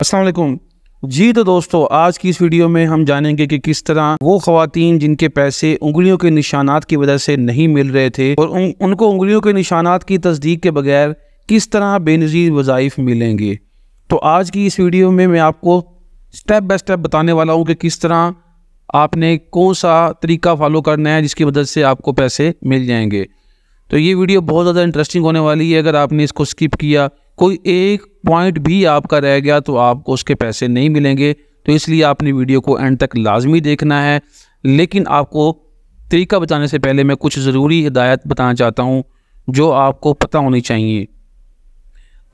असलम जी तो दोस्तों आज की इस वीडियो में हम जानेंगे कि किस तरह वो खातन जिनके पैसे उंगलियों के निशानात की वजह से नहीं मिल रहे थे और उन, उनको उंगलियों के निशानात की तस्दीक के बगैर किस तरह बेनज़ीर वज़ाइफ मिलेंगे तो आज की इस वीडियो में मैं आपको स्टेप बाय स्टेप बताने वाला हूँ कि किस तरह आपने कौन सा तरीका फॉलो करना है जिसकी मदद से आपको पैसे मिल जाएंगे तो ये वीडियो बहुत ज़्यादा इंटरेस्टिंग होने वाली है अगर आपने इसको स्किप किया कोई एक पॉइंट भी आपका रह गया तो आपको उसके पैसे नहीं मिलेंगे तो इसलिए आपने वीडियो को एंड तक लाजमी देखना है लेकिन आपको तरीका बताने से पहले मैं कुछ ज़रूरी हिदायत बताना चाहता हूँ जो आपको पता होनी चाहिए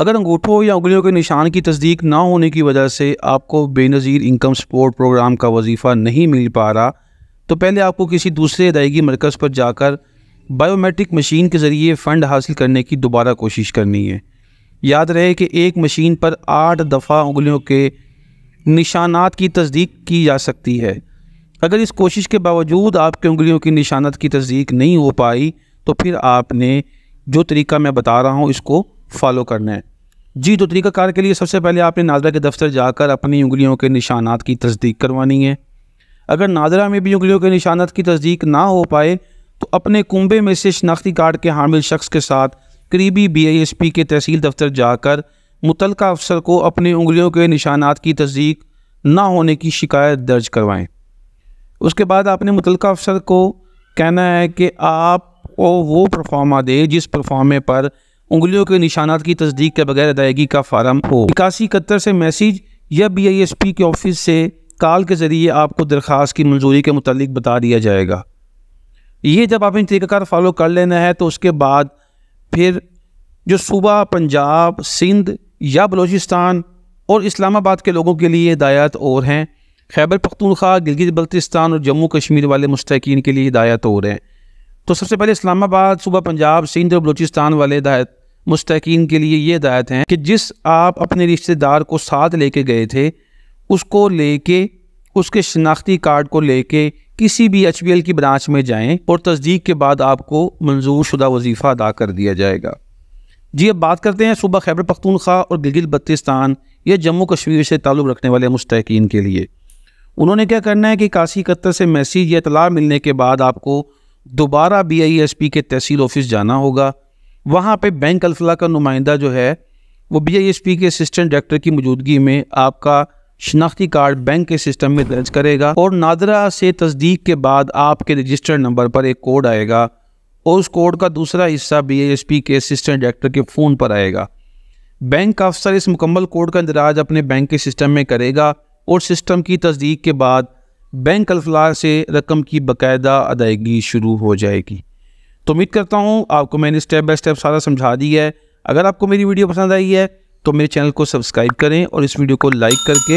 अगर अंगूठों या उंगलियों के निशान की तस्दीक ना होने की वजह से आपको बेनज़ीर इनकम सपोर्ट प्रोग्राम का वजीफ़ा नहीं मिल पा रहा तो पहले आपको किसी दूसरे अदायगी मरकज़ पर जाकर बायोमेट्रिक मशीन के ज़रिए फ़ंड हासिल करने की दोबारा कोशिश करनी है याद रहे कि एक मशीन पर आठ दफ़ा उंगलियों के निशानात की तस्दीक की जा सकती है अगर इस कोशिश के बावजूद आपके उंगलियों की निशानात की तस्दीक नहीं हो पाई तो फिर आपने जो तरीका मैं बता रहा हूँ इसको फॉलो करना है जी तो तरीक़ाकार के लिए सबसे पहले आपने नाजरा के दफ्तर जाकर अपनी उंगलियों के निशानात की तस्दीक करवानी है अगर नाजरा में भी उंगलियों के निशानात की तस्दीक ना हो पाए तो अपने कुंबे में से शनाख्ती कार्ड के हामिल शख्स के साथ करीबी बी के तहसील दफ्तर जाकर मुतल अफसर को अपनी उंगलियों के निशानात की तस्दीक ना होने की शिकायत दर्ज करवाएं उसके बाद आपने मुतल अफसर को कहना है कि को वो परफार्मा दे जिस परफार्मे पर उंगलियों के निशानात की तस्दीक के बगैर अदायगी का फार्म हो इक्यासी इकहत्तर से मैसेज या बी आई एस पी के ऑफिस से कॉल के ज़रिए आपको दरख्वास्त की मंजूरी के मुतालिक बता दिया जाएगा ये जब आपने तरीक़ाकार फॉलो कर लेना है तो उसके बाद फिर जो सूबा पंजाब सिंध या बलूचिस्तान और इस्लामाबाद के लोगों के लिए हिदायत और हैं खैबर पख्तूनख्वा गिलगित बल्तिस्तान और जम्मू कश्मीर वाले मुस्तकिन के लिए हिदायत और हैं तो सबसे पहले इस्लामाबाद सूबा पंजाब सिंध और बलूचिस्तान वाले हिदायत मुस्तकिन के लिए ये हिदायत हैं कि जिस आप अपने रिश्तेदार को साथ लेके गए थे उसको लेके उसके शनाख्ती कार्ड को लेके किसी भी एच की ब्रांच में जाएं और तस्दीक के बाद आपको मंजूर शुदा वजीफ़ा अदा कर दिया जाएगा जी अब बात करते हैं सुबह खैबर पख्तूनख्वा और गिलगित बत्तीस्तान या जम्मू कश्मीर से ताल्लुक़ रखने वाले मुस्तकिन के लिए उन्होंने क्या करना है कि काशी कत्तर से मैसेज या इतला मिलने के बाद आपको दोबारा बी आई एस पी के तहसील ऑफिस जाना होगा वहाँ पर बैंक अलफला का नुमाइंदा जो है वो बी आई एस पी के असिस्टेंट डायरेक्टर की मौजूदगी में आपका शनाख्ती कार्ड बैंक के सिस्टम में दर्ज करेगा और नादरा से तस्दीक के बाद आपके रजिस्टर्ड नंबर पर एक कोड आएगा और उस कोड का दूसरा हिस्सा बी के असिस्टेंट डायरेक्टर के फ़ोन पर आएगा बैंक अफसर इस मुकम्मल कोड का इंदराज अपने बैंक के सिस्टम में करेगा और सिस्टम की तस्दीक के बाद बैंक अलफला से रकम की बाकायदा अदायगी शुरू हो जाएगी तो उम्मीद करता हूँ आपको मैंने स्टेप बाय स्टेप सारा समझा दिया है अगर आपको मेरी वीडियो पसंद आई है तो मेरे चैनल को सब्सक्राइब करें और इस वीडियो को लाइक करके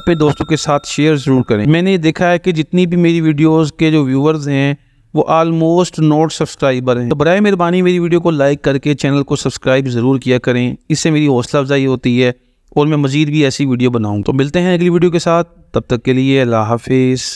अपने दोस्तों के साथ शेयर ज़रूर करें मैंने ये देखा है कि जितनी भी मेरी वीडियोस के जो व्यूवर्स हैं वो आलमोस्ट नॉट सब्सक्राइबर हैं तो बर मेहरबानी मेरी वीडियो को लाइक करके चैनल को सब्सक्राइब ज़रूर किया करें इससे मेरी हौसला अफजाई होती है और मैं मज़ीद भी ऐसी वीडियो बनाऊँ तो मिलते हैं अगली वीडियो के साथ तब तक के लिए अल्लाह हाफिज़